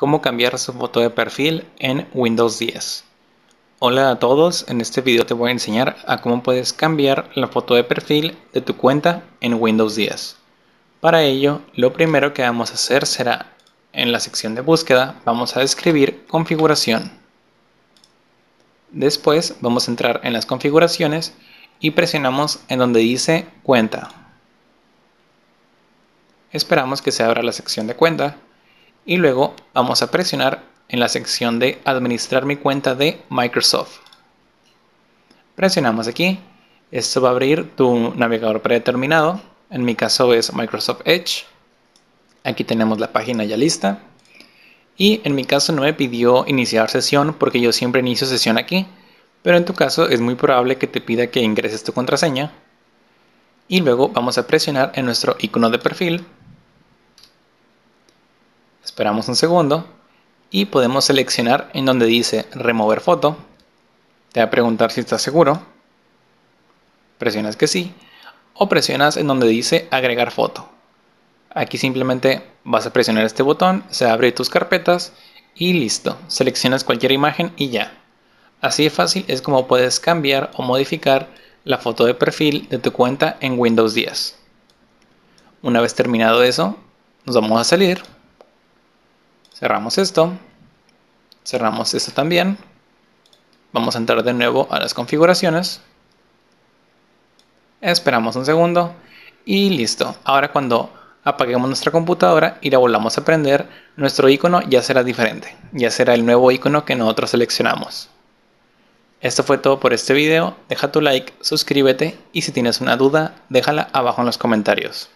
cómo cambiar su foto de perfil en Windows 10. Hola a todos, en este video te voy a enseñar a cómo puedes cambiar la foto de perfil de tu cuenta en Windows 10. Para ello, lo primero que vamos a hacer será, en la sección de búsqueda, vamos a escribir configuración. Después vamos a entrar en las configuraciones y presionamos en donde dice cuenta. Esperamos que se abra la sección de cuenta y luego vamos a presionar en la sección de administrar mi cuenta de Microsoft. Presionamos aquí, esto va a abrir tu navegador predeterminado, en mi caso es Microsoft Edge. Aquí tenemos la página ya lista. Y en mi caso no me pidió iniciar sesión porque yo siempre inicio sesión aquí, pero en tu caso es muy probable que te pida que ingreses tu contraseña. Y luego vamos a presionar en nuestro icono de perfil Esperamos un segundo y podemos seleccionar en donde dice remover foto. Te va a preguntar si estás seguro. Presionas que sí o presionas en donde dice agregar foto. Aquí simplemente vas a presionar este botón, se abre tus carpetas y listo. Seleccionas cualquier imagen y ya. Así de fácil es como puedes cambiar o modificar la foto de perfil de tu cuenta en Windows 10. Una vez terminado eso, nos vamos a salir Cerramos esto. Cerramos esto también. Vamos a entrar de nuevo a las configuraciones. Esperamos un segundo. Y listo. Ahora cuando apaguemos nuestra computadora y la volvamos a prender, nuestro icono ya será diferente. Ya será el nuevo icono que nosotros seleccionamos. Esto fue todo por este video, deja tu like, suscríbete y si tienes una duda, déjala abajo en los comentarios.